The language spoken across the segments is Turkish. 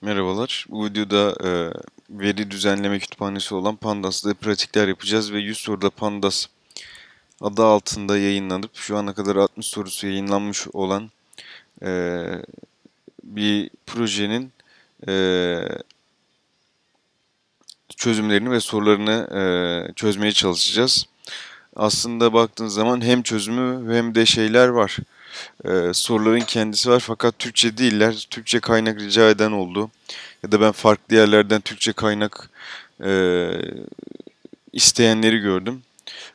Merhabalar. Bu videoda e, veri düzenleme kütüphanesi olan Pandas'da pratikler yapacağız ve 100 soruda Pandas adı altında yayınlanıp şu ana kadar 60 sorusu yayınlanmış olan e, bir projenin e, çözümlerini ve sorularını e, çözmeye çalışacağız. Aslında baktığınız zaman hem çözümü hem de şeyler var e, soruların kendisi var fakat Türkçe değiller. Türkçe kaynak rica eden oldu. Ya da ben farklı yerlerden Türkçe kaynak e, isteyenleri gördüm.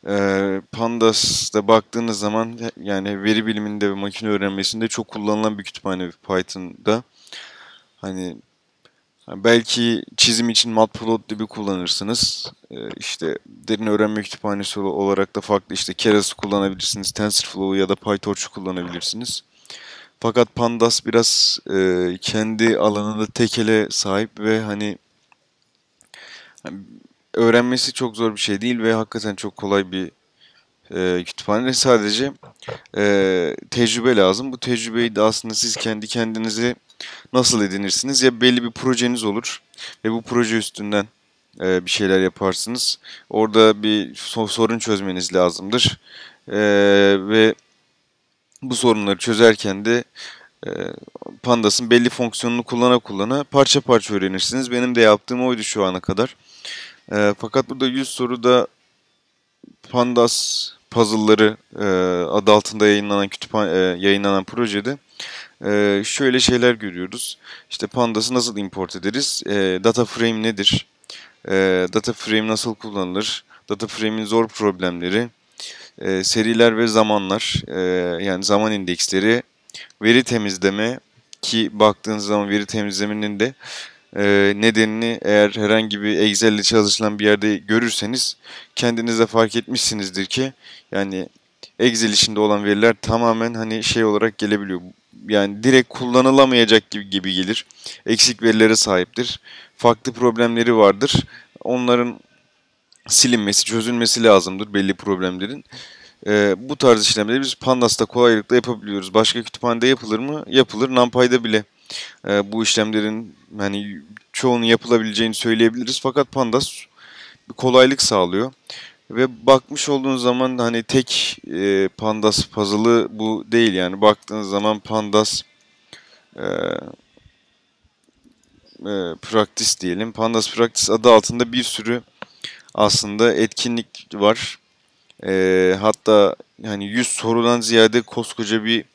E, ee, Pandas'da baktığınız zaman yani veri biliminde ve makine öğrenmesinde çok kullanılan bir kütüphane Python'da. Hani belki çizim için matplotlib kullanırsınız. Ee, işte derin öğrenme kütüphanesi olarak da farklı işte Keras kullanabilirsiniz, TensorFlow ya da PyTorch kullanabilirsiniz. Fakat Pandas biraz e, kendi alanında tekele sahip ve hani, hani öğrenmesi çok zor bir şey değil ve hakikaten çok kolay bir e, kütüphane. Sadece e, tecrübe lazım. Bu tecrübeyi de aslında siz kendi kendinize nasıl edinirsiniz? Ya belli bir projeniz olur ve bu proje üstünden e, bir şeyler yaparsınız. Orada bir sorun çözmeniz lazımdır. E, ve bu sorunları çözerken de e, Pandas'ın belli fonksiyonunu kullana kullana parça parça öğrenirsiniz. Benim de yaptığım oydu şu ana kadar. E, fakat burada 100 soruda Pandas puzzle'ları e, adı altında yayınlanan kütüphan e, yayınlanan projede e, şöyle şeyler görüyoruz. İşte Pandas'ı nasıl import ederiz? E, data frame nedir? E, data frame nasıl kullanılır? Data frame'in zor problemleri, e, seriler ve zamanlar, e, yani zaman indeksleri, veri temizleme ki baktığınız zaman veri temizlemenin de e, nedenini eğer herhangi bir Excel ile çalışılan bir yerde görürseniz kendiniz de fark etmişsinizdir ki yani Excel içinde olan veriler tamamen hani şey olarak gelebiliyor yani direkt kullanılamayacak gibi, gibi gelir. Eksik verilere sahiptir. Farklı problemleri vardır. Onların silinmesi, çözülmesi lazımdır belli problemlerin. Ee, bu tarz işlemleri biz Pandas'ta kolaylıkla yapabiliyoruz. Başka kütüphanede yapılır mı? Yapılır. Numpy'de bile e, bu işlemlerin hani çoğunun yapılabileceğini söyleyebiliriz. Fakat Pandas kolaylık sağlıyor. Ve bakmış olduğun zaman hani tek e, pandas puzzle'ı bu değil yani. Baktığın zaman pandas e, e, practice diyelim. Pandas practice adı altında bir sürü aslında etkinlik var. E, hatta yani 100 sorudan ziyade koskoca bir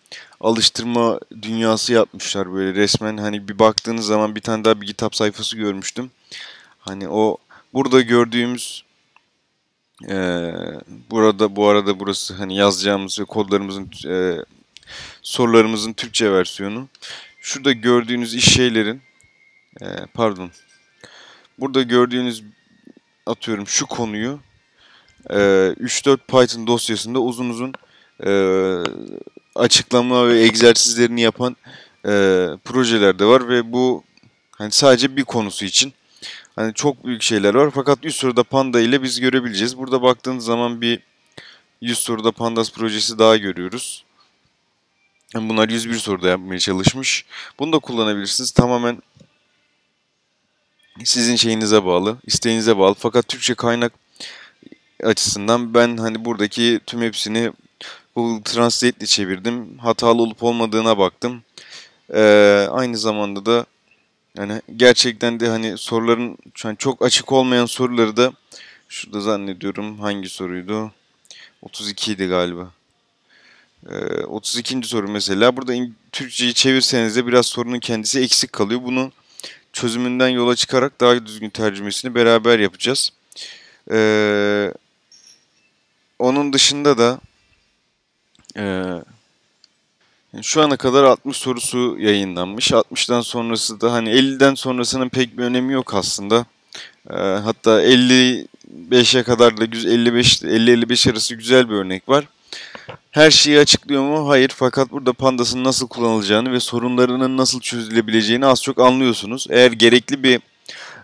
alıştırma dünyası yapmışlar böyle resmen hani bir baktığınız zaman bir tane daha bir kitap sayfası görmüştüm. Hani o burada gördüğümüz ee, burada bu arada burası hani yazacağımız ve kodlarımızın e, sorularımızın Türkçe versiyonu. Şurada gördüğünüz iş şeylerin e, pardon. Burada gördüğünüz atıyorum şu konuyu e, 3-4 Python dosyasında uzun uzun e, açıklama ve egzersizlerini yapan e, projeler de var ve bu hani sadece bir konusu için Hani çok büyük şeyler var. Fakat 100 turda panda ile biz görebileceğiz. Burada baktığınız zaman bir 100 turda pandas projesi daha görüyoruz. Yani bunlar 101 soruda yapmaya çalışmış. Bunu da kullanabilirsiniz. Tamamen sizin şeyinize bağlı, isteğinize bağlı. Fakat Türkçe kaynak açısından ben hani buradaki tüm hepsini Google Translate ile çevirdim. Hatalı olup olmadığına baktım. Ee, aynı zamanda da yani gerçekten de hani soruların şu an çok açık olmayan soruları da şurada zannediyorum hangi soruydu? 32 idi galiba. Ee, 32. soru mesela. Burada Türkçeyi çevirseniz de biraz sorunun kendisi eksik kalıyor. Bunu çözümünden yola çıkarak daha düzgün tercümesini beraber yapacağız. Ee, onun dışında da e, şu ana kadar 60 sorusu yayınlanmış. 60'dan sonrası da hani 50'den sonrasının pek bir önemi yok aslında. E, hatta 55'e kadar da 55 50-55 arası güzel bir örnek var. Her şeyi açıklıyor mu? Hayır. Fakat burada Pandas'ın nasıl kullanılacağını ve sorunlarının nasıl çözülebileceğini az çok anlıyorsunuz. Eğer gerekli bir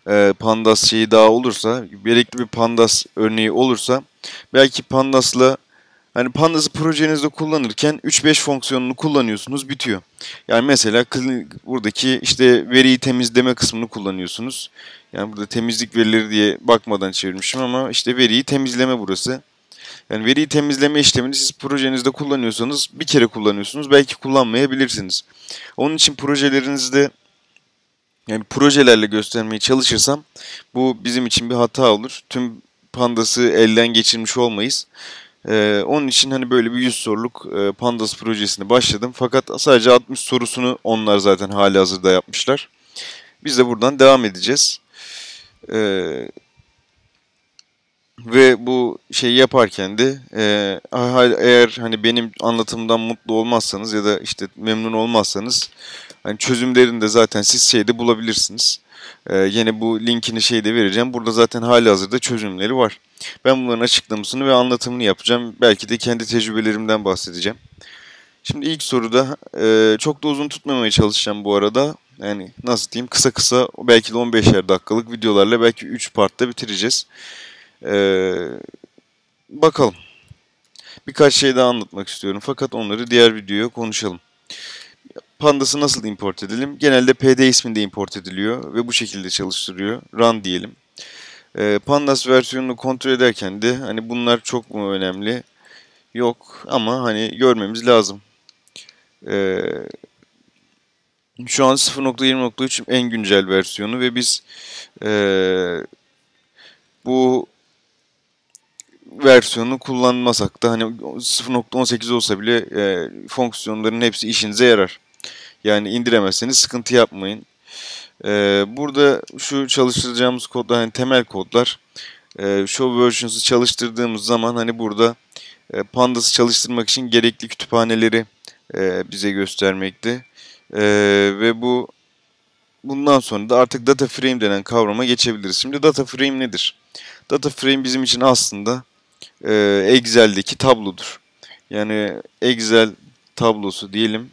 e, Pandas şeyi daha olursa, gerekli bir Pandas örneği olursa belki Pandas'la Hani Pandas'ı projenizde kullanırken 3-5 fonksiyonunu kullanıyorsunuz bitiyor. Yani mesela buradaki işte veriyi temizleme kısmını kullanıyorsunuz. Yani burada temizlik verileri diye bakmadan çevirmişim ama işte veriyi temizleme burası. Yani veriyi temizleme işlemini siz projenizde kullanıyorsanız bir kere kullanıyorsunuz. Belki kullanmayabilirsiniz. Onun için projelerinizde yani projelerle göstermeye çalışırsam bu bizim için bir hata olur. Tüm pandası elden geçirmiş olmayız. Ee, onun için hani böyle bir 100 soruluk e, Pandas projesini başladım. Fakat sadece 60 sorusunu onlar zaten hali hazırda yapmışlar. Biz de buradan devam edeceğiz. Ee, ve bu şeyi yaparken de e, eğer hani benim anlatımdan mutlu olmazsanız ya da işte memnun olmazsanız hani çözümlerini de zaten siz şeyde bulabilirsiniz. Ee, yine bu linkini şeyde vereceğim. Burada zaten hali hazırda çözümleri var. Ben bunların açıklamasını ve anlatımını yapacağım. Belki de kendi tecrübelerimden bahsedeceğim. Şimdi ilk soruda e, çok da uzun tutmamaya çalışacağım bu arada. Yani nasıl diyeyim kısa kısa belki de 15'er dakikalık videolarla belki 3 partta bitireceğiz. E, bakalım. Birkaç şey daha anlatmak istiyorum fakat onları diğer videoya konuşalım. Pandası nasıl import edelim? Genelde PD isminde import ediliyor ve bu şekilde çalıştırıyor. Run diyelim. E, Pandas versiyonunu kontrol ederken de hani bunlar çok mu önemli? Yok ama hani görmemiz lazım. E, şu an 0.20.3 en güncel versiyonu ve biz e, bu versiyonu kullanmasak da hani 0.18 olsa bile e, fonksiyonların hepsi işinize yarar. Yani indiremezseniz sıkıntı yapmayın. Ee, burada şu çalıştıracağımız kodlar hani temel kodlar. Ee, show versiyonu çalıştırdığımız zaman hani burada e, Pandas'ı çalıştırmak için gerekli kütüphaneleri e, bize göstermekte. E, ve bu bundan sonra da artık data frame denen kavrama geçebiliriz. Şimdi data frame nedir? Data frame bizim için aslında e, Excel'deki tablodur. Yani Excel tablosu diyelim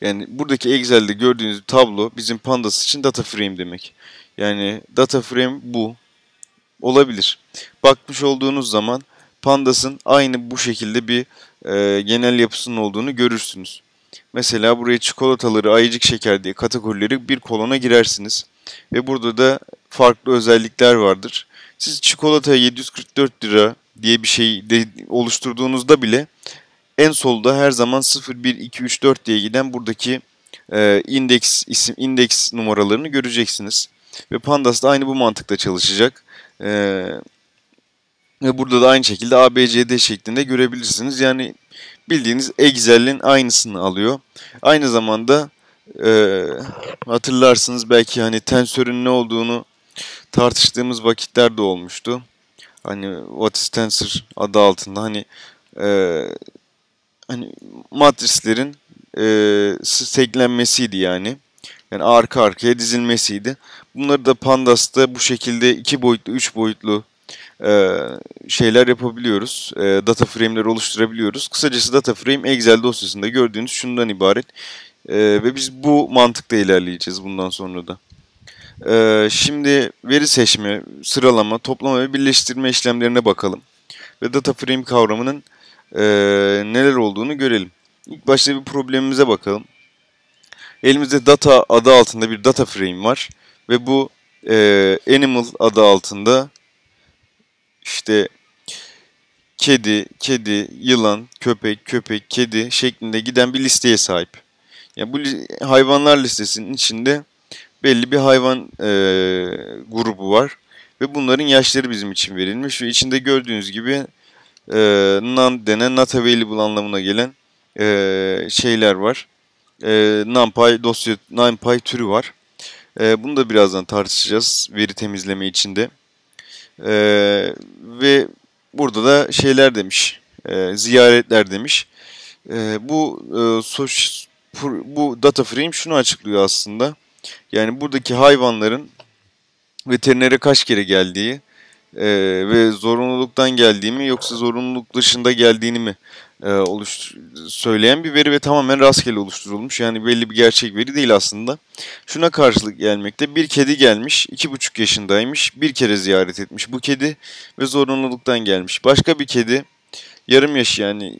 yani buradaki Excel'de gördüğünüz tablo bizim pandas için data frame demek. Yani data frame bu. Olabilir. Bakmış olduğunuz zaman pandasın aynı bu şekilde bir e, genel yapısının olduğunu görürsünüz. Mesela buraya çikolataları, ayıcık şeker diye kategorileri bir kolona girersiniz. Ve burada da farklı özellikler vardır. Siz çikolata 744 lira diye bir şey de oluşturduğunuzda bile en solda her zaman 0, 1, 2, 3, 4 diye giden buradaki e, indeks isim indeks numaralarını göreceksiniz. Ve Pandas da aynı bu mantıkla çalışacak. E, ve burada da aynı şekilde ABCD şeklinde görebilirsiniz. Yani bildiğiniz Excel'in aynısını alıyor. Aynı zamanda e, hatırlarsınız belki hani tensörün ne olduğunu tartıştığımız vakitler de olmuştu. Hani What is Tensor adı altında hani e, hani matrislerin e, steklenmesiydi yani. Yani arka arkaya dizilmesiydi. Bunları da Pandas'ta bu şekilde iki boyutlu, üç boyutlu e, şeyler yapabiliyoruz. E, data frame'ler oluşturabiliyoruz. Kısacası data frame Excel dosyasında gördüğünüz şundan ibaret. E, ve biz bu mantıkla ilerleyeceğiz bundan sonra da. E, şimdi veri seçme, sıralama, toplama ve birleştirme işlemlerine bakalım. Ve data frame kavramının e, neler olduğunu görelim. İlk başta bir problemimize bakalım. Elimizde data adı altında bir data frame var ve bu e, animal adı altında işte kedi, kedi, yılan, köpek, köpek, kedi şeklinde giden bir listeye sahip. Yani bu hayvanlar listesinin içinde belli bir hayvan e, grubu var ve bunların yaşları bizim için verilmiş ve içinde gördüğünüz gibi e, ee, none denen not available anlamına gelen e, şeyler var. E, NumPy dosya NumPy türü var. E, bunu da birazdan tartışacağız veri temizleme içinde. E, ve burada da şeyler demiş. E, ziyaretler demiş. E, bu e, soş, bu data frame şunu açıklıyor aslında. Yani buradaki hayvanların veterinere kaç kere geldiği, e, ve zorunluluktan geldiğimi yoksa zorunluluk dışında geldiğini mi e, oluş söyleyen bir veri ve tamamen rastgele oluşturulmuş. Yani belli bir gerçek veri değil aslında. Şuna karşılık gelmekte bir kedi gelmiş, iki buçuk yaşındaymış, bir kere ziyaret etmiş bu kedi ve zorunluluktan gelmiş. Başka bir kedi yarım yaş yani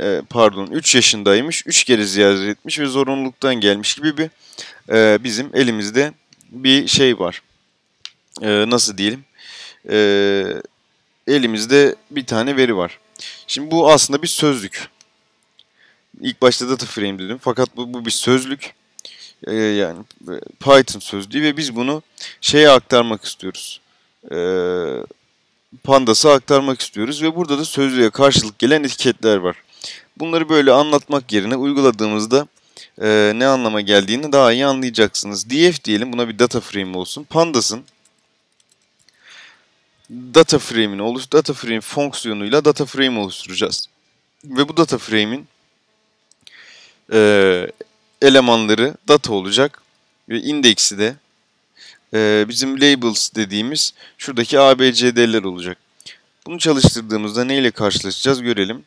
e, pardon 3 yaşındaymış, 3 kere ziyaret etmiş ve zorunluluktan gelmiş gibi bir e, bizim elimizde bir şey var. E, nasıl diyelim? e, elimizde bir tane veri var. Şimdi bu aslında bir sözlük. İlk başta data frame dedim fakat bu, bu bir sözlük. Ee, e, yani Python sözlüğü ve biz bunu şeye aktarmak istiyoruz. E, Pandas'a aktarmak istiyoruz ve burada da sözlüğe karşılık gelen etiketler var. Bunları böyle anlatmak yerine uyguladığımızda e, ne anlama geldiğini daha iyi anlayacaksınız. DF diyelim buna bir data frame olsun. Pandas'ın data frame'ini oluş data frame fonksiyonuyla data frame oluşturacağız. Ve bu data frame'in e, elemanları data olacak ve indeksi de e, bizim labels dediğimiz şuradaki abcd'ler olacak. Bunu çalıştırdığımızda neyle karşılaşacağız görelim.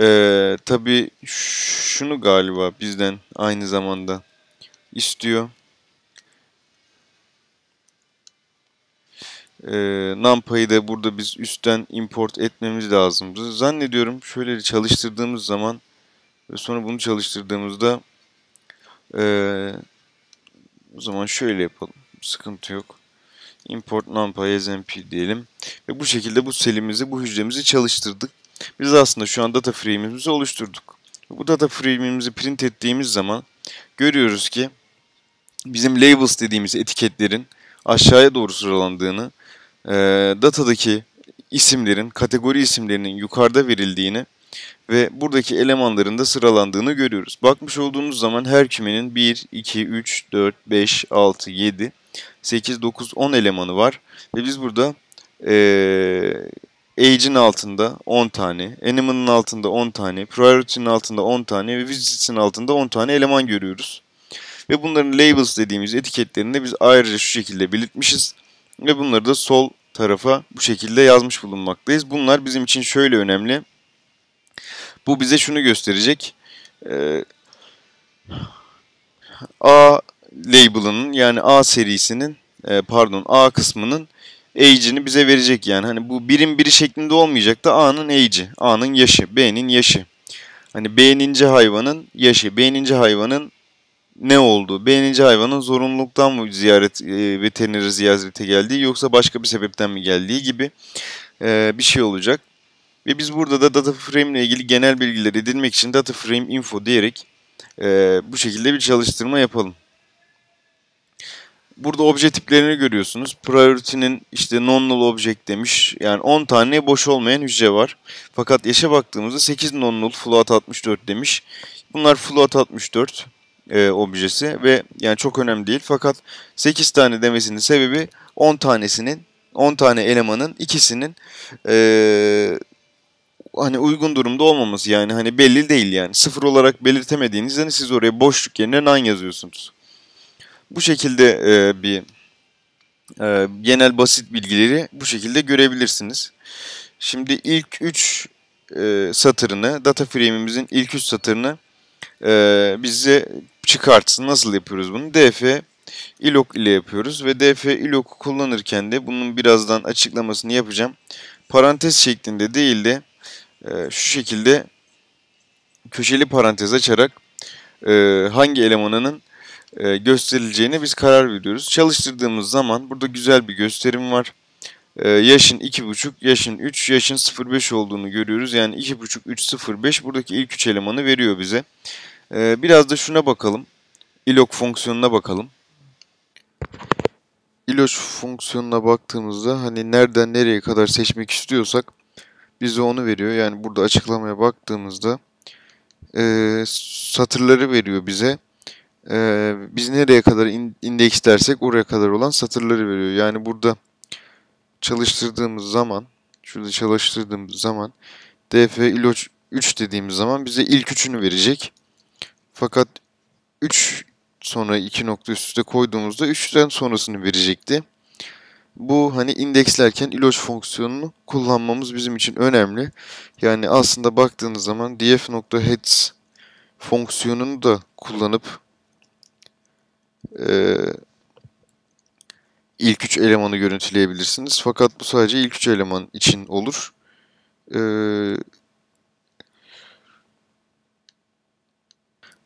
E, tabii şunu galiba bizden aynı zamanda istiyor. E, ee, NumPy'ı da burada biz üstten import etmemiz lazımdı. Zannediyorum şöyle çalıştırdığımız zaman ve sonra bunu çalıştırdığımızda e, o zaman şöyle yapalım. Sıkıntı yok. Import NumPy SMP diyelim. Ve bu şekilde bu selimizi, bu hücremizi çalıştırdık. Biz aslında şu an data frame'imizi oluşturduk. Bu data frame'imizi print ettiğimiz zaman görüyoruz ki bizim labels dediğimiz etiketlerin aşağıya doğru sıralandığını e, datadaki isimlerin, kategori isimlerinin yukarıda verildiğini ve buradaki elemanların da sıralandığını görüyoruz. Bakmış olduğunuz zaman her kümenin 1, 2, 3, 4, 5, 6, 7, 8, 9, 10 elemanı var. Ve biz burada ee, age'in altında 10 tane, animal'ın altında 10 tane, priority'nin altında 10 tane ve Visit'in altında 10 tane eleman görüyoruz. Ve bunların labels dediğimiz etiketlerini de biz ayrıca şu şekilde belirtmişiz. Ve bunları da sol tarafa bu şekilde yazmış bulunmaktayız. Bunlar bizim için şöyle önemli. Bu bize şunu gösterecek. Ee, A label'ının yani A serisinin e, pardon A kısmının age'ini bize verecek yani. Hani bu birim biri şeklinde olmayacak da A'nın age'i, A'nın yaşı, B'nin yaşı. Hani B'ninci hayvanın yaşı, B'ninci hayvanın ne oldu? Beğenici hayvanın zorunluluktan mı ziyaret e, veterineri ziyarete geldiği yoksa başka bir sebepten mi geldiği gibi e, bir şey olacak. Ve biz burada da data frame ile ilgili genel bilgiler edinmek için data frame info diyerek e, bu şekilde bir çalıştırma yapalım. Burada obje tiplerini görüyorsunuz. Priority'nin işte non-null object demiş. Yani 10 tane boş olmayan hücre var. Fakat yaşa baktığımızda 8 non-null float 64 demiş. Bunlar float 64 e, objesi ve yani çok önemli değil. Fakat 8 tane demesinin sebebi 10 tanesinin 10 tane elemanın ikisinin e, hani uygun durumda olmaması yani hani belli değil yani. Sıfır olarak belirtemediğinizden hani siz oraya boşluk yerine none yazıyorsunuz. Bu şekilde e, bir e, genel basit bilgileri bu şekilde görebilirsiniz. Şimdi ilk 3 e, satırını, data frame'imizin ilk 3 satırını e, bize çıkartsın. Nasıl yapıyoruz bunu? df ilok ile yapıyoruz ve df iloku kullanırken de bunun birazdan açıklamasını yapacağım. Parantez şeklinde değil de e, şu şekilde köşeli parantez açarak e, hangi elemanının e, gösterileceğine biz karar veriyoruz. Çalıştırdığımız zaman burada güzel bir gösterim var. E, yaşın 2.5, yaşın 3, yaşın 0.5 olduğunu görüyoruz. Yani 2.5, 3, 0.5 buradaki ilk 3 elemanı veriyor bize. Ee, biraz da şuna bakalım. ILOC fonksiyonuna bakalım. ILOC fonksiyonuna baktığımızda hani nereden nereye kadar seçmek istiyorsak bize onu veriyor. Yani burada açıklamaya baktığımızda e, satırları veriyor bize. E, biz nereye kadar in, indeks dersek oraya kadar olan satırları veriyor. Yani burada çalıştırdığımız zaman şurada çalıştırdığımız zaman df iloc 3 dediğimiz zaman bize ilk üçünü verecek. Fakat 3 sonra 2 nokta üst üste koyduğumuzda 3'ten sonrasını verecekti. Bu hani indekslerken iloç fonksiyonunu kullanmamız bizim için önemli. Yani aslında baktığınız zaman df.heads fonksiyonunu da kullanıp e, ilk üç elemanı görüntüleyebilirsiniz. Fakat bu sadece ilk üç eleman için olur. E,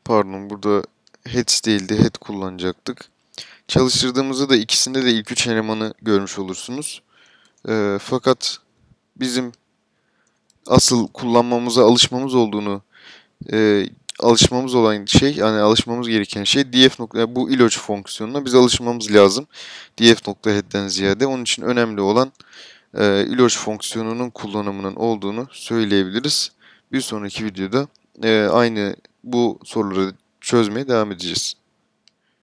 pardon burada heads değildi head kullanacaktık. Çalıştırdığımızda da ikisinde de ilk üç elemanı görmüş olursunuz. E, fakat bizim asıl kullanmamıza alışmamız olduğunu e, alışmamız olan şey yani alışmamız gereken şey df nokta bu iloç fonksiyonuna biz alışmamız lazım df nokta head'den ziyade onun için önemli olan e, iloç fonksiyonunun kullanımının olduğunu söyleyebiliriz. Bir sonraki videoda e, aynı bu soruları çözmeye devam edeceğiz.